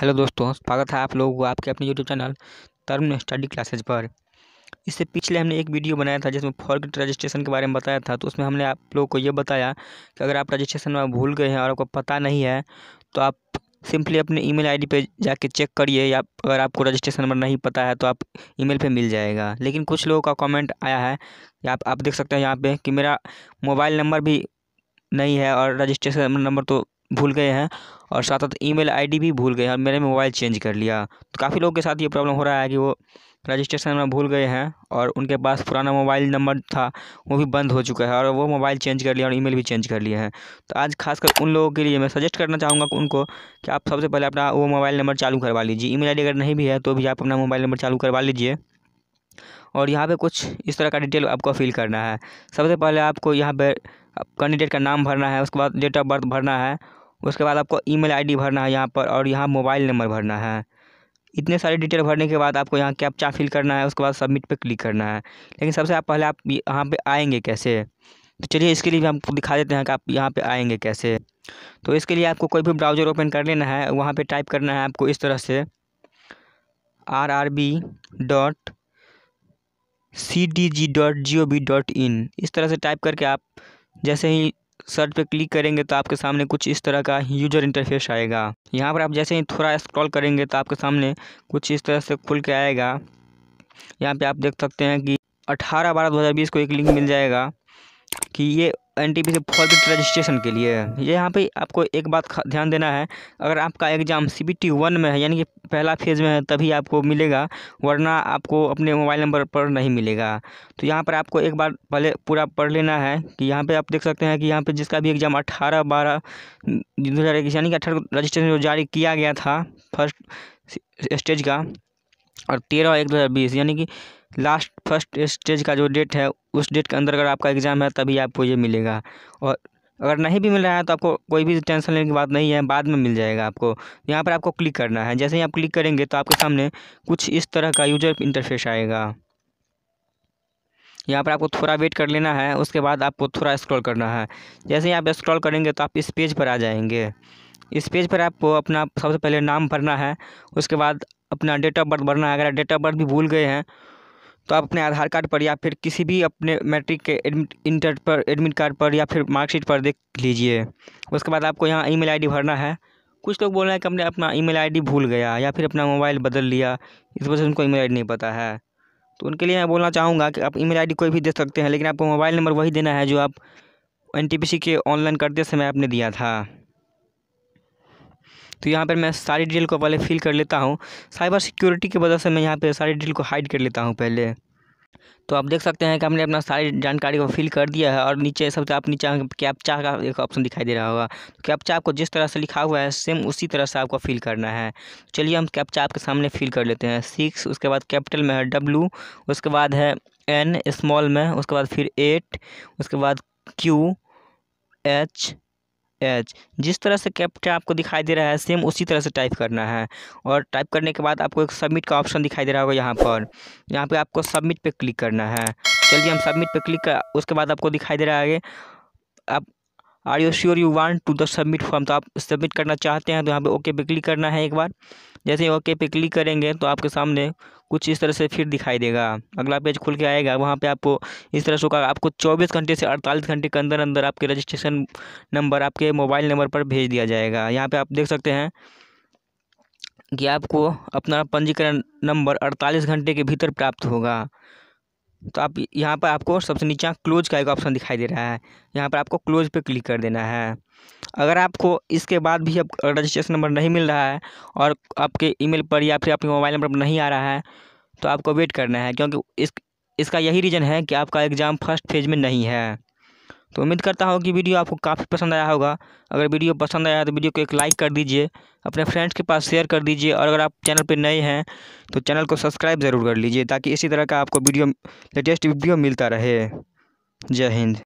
hello दोस्तों स्वागत है आप लोगों को आपके अपने YouTube channel term study classes पर इससे पिछले हमने एक वीडियो बनाया था जिसमें फॉर्गेट रजिस्ट्रेशन के बारे में बताया था तो उसमें हमने आप लोगों को ये बताया कि अगर आप रजिस्ट्रेशन में भूल गए हैं और आपको पता नहीं है तो आप सिंपली अपने ईमेल आईडी पे जाके चेक करिए या अगर आपको रजिस्ट्रेशन नंबर नहीं पता है तो आप ईमेल पे मिल जाएगा लेकिन कुछ लोगों का कमेंट आया है आप आप देख सकते हैं यहाँ पे कि मेरा मोबाइल नंबर भी नहीं है और रजिस्ट्रेशन नंबर तो भूल गए हैं और साथ साथ ईमेल आईडी भी भूल गए हैं मैंने मोबाइल चेंज कर लिया तो काफ़ी लोगों के साथ ये प्रॉब्लम हो रहा है कि वो रजिस्ट्रेशन में भूल गए हैं और उनके पास पुराना मोबाइल नंबर था वो भी बंद हो चुका है और वो मोबाइल चेंज कर लिया और ईमेल भी चेंज कर लिए हैं तो आज खासकर उन लोगों के लिए मैं सजेस्ट करना चाहूँगा उनको कि आप सबसे पहले अपना वो मोबाइल नंबर चालू करवा लीजिए ई मेल अगर नहीं भी है तो भी आप अपना मोबाइल नंबर चालू करवा लीजिए और यहाँ पर कुछ इस तरह का डिटेल आपको फिल करना है सबसे पहले आपको यहाँ पर कैंडिडेट का नाम भरना है उसके बाद डेट ऑफ बर्थ भरना है उसके बाद आपको ईमेल आईडी भरना है यहाँ पर और यहाँ मोबाइल नंबर भरना है इतने सारे डिटेल भरने के बाद आपको यहाँ कैप्चा फिल करना है उसके बाद सबमिट पे क्लिक करना है लेकिन सबसे आप पहले आप यहाँ पे आएंगे कैसे तो चलिए इसके लिए भी हम दिखा देते हैं कि आप यहाँ पे आएंगे कैसे तो इसके लिए आपको कोई भी ब्राउज़र ओपन कर लेना है वहाँ पे टाइप करना है आपको इस तरह से R R B dot C D G dot G O V dot in इस तरह से टाइप करके आप जैसे ही सर्च पर क्लिक करेंगे तो आपके सामने कुछ इस तरह का यूजर इंटरफेस आएगा यहाँ पर आप जैसे ही थोड़ा स्क्रॉल करेंगे तो आपके सामने कुछ इस तरह से खुल के आएगा यहाँ पे आप देख सकते हैं कि 18 बारह 2020 को एक लिंक मिल जाएगा कि ये N T P C format registration के लिए है ये यहाँ पे आपको एक बात ध्यान देना है अगर आपका exam C B T one में है यानी कि पहला फेज़ में है तभी आपको मिलेगा वरना आपको अपने मोबाइल नंबर पर नहीं मिलेगा तो यहाँ पर आपको एक बार पहले पूरा पढ़ लेना है कि यहाँ पे आप देख सकते हैं कि यहाँ पे जिसका भी एग्ज़ाम अट्ठारह बारह दो हज़ार इक्कीस यानी कि अठारह रजिस्ट्रेशन जो जारी किया गया था फर्स्ट स्टेज का और तेरह एक दो हज़ार बीस यानी कि लास्ट फर्स्ट स्टेज का जो डेट है उस डेट के अंदर अगर आपका एग्ज़ाम है तभी आपको ये मिलेगा और अगर नहीं भी मिल रहा है तो आपको कोई भी टेंशन लेने की बात नहीं है बाद में मिल जाएगा आपको यहाँ पर आपको क्लिक करना है जैसे ही आप क्लिक करेंगे तो आपके सामने कुछ इस तरह का यूजर इंटरफेस आएगा यहाँ पर आपको थोड़ा वेट कर लेना है उसके बाद आपको थोड़ा स्क्रॉल करना है जैसे ही आप स्क्रॉल करेंगे तो आप इस पेज पर आ जाएंगे इस पेज पर आपको अपना सबसे पहले नाम भरना है उसके बाद अपना डेट ऑफ बर्थ भरना है अगर डेट ऑफ बर्थ भी भूल गए हैं तो आप अपने आधार कार्ड पर या फिर किसी भी अपने मैट्रिक के एडमिट इंटर पर एडमिट कार्ड पर या फिर मार्कशीट पर देख लीजिए उसके बाद आपको यहाँ ईमेल आईडी भरना है कुछ लोग बोल रहे हैं कि हमने अपना ईमेल आईडी भूल गया या फिर अपना मोबाइल बदल लिया इस वजह से उनको ईमेल आईडी नहीं पता है तो उनके लिए मैं बोलना चाहूँगा कि आप ई मेल कोई भी दे सकते हैं लेकिन आपको मोबाइल नंबर वही देना है जो आप एन के ऑनलाइन करते समय आपने दिया था तो यहाँ पर मैं सारी डिटेल को पहले फिल कर लेता हूँ साइबर सिक्योरिटी की वजह से मैं यहाँ पर सारी डिटेल को हाइड कर लेता हूँ पहले तो आप देख सकते हैं कि हमने अपना सारी जानकारी को फिल कर दिया है और नीचे सबसे आप नीचे कैप्चा का एक ऑप्शन दिखाई दे रहा होगा तो कैप्चा आपको जिस तरह से लिखा हुआ है सेम उसी तरह से आपको फिल करना है चलिए हम कैप्चा आपके सामने फिल कर लेते हैं सिक्स उसके बाद कैपिटल में है डब्लू उसके बाद है एन स्मॉल में उसके बाद फिर एट उसके बाद क्यू एच एच जिस तरह से कैप्चा आपको दिखाई दे रहा है सेम उसी तरह से टाइप करना है और टाइप करने के बाद आपको एक सबमिट का ऑप्शन दिखाई दे रहा होगा यहाँ पर यहाँ पे आपको सबमिट पे क्लिक करना है चलिए हम सबमिट पे क्लिक कर उसके बाद आपको दिखाई दे रहा है आप are you sure you want to the submit form तो आप सबमिट करना चाहते हैं तो यहाँ पे ओके पे क्लिक करना है एक बार जैसे ही ओके पे क्लिक करेंगे तो आपके सामने कुछ इस तरह से फिर दिखाई देगा अगला पेज खुल के आएगा वहाँ पे आपको इस तरह से होगा आपको 24 घंटे से 48 घंटे के अंदर अंदर आपके रजिस्ट्रेशन नंबर आपके मोबाइल नंबर पर भेज दिया जाएगा यहाँ पर आप देख सकते हैं कि आपको अपना पंजीकरण नंबर अड़तालीस घंटे के भीतर प्राप्त होगा तो आप यहाँ पर आपको सबसे नीचे क्लोज का एक ऑप्शन दिखाई दे रहा है यहाँ पर आपको क्लोज पे क्लिक कर देना है अगर आपको इसके बाद भी अब रजिस्ट्रेशन नंबर नहीं मिल रहा है और आपके ईमेल पर या फिर आपके मोबाइल नंबर पर नहीं आ रहा है तो आपको वेट करना है क्योंकि इस इसका यही रीज़न है कि आपका एग्ज़ाम फर्स्ट फेज में नहीं है तो उम्मीद करता हूँ कि वीडियो आपको काफ़ी पसंद आया होगा अगर वीडियो पसंद आया तो वीडियो को एक लाइक कर दीजिए अपने फ्रेंड्स के पास शेयर कर दीजिए और अगर आप चैनल पर नए हैं तो चैनल को सब्सक्राइब ज़रूर कर लीजिए ताकि इसी तरह का आपको वीडियो लेटेस्ट वीडियो मिलता रहे जय हिंद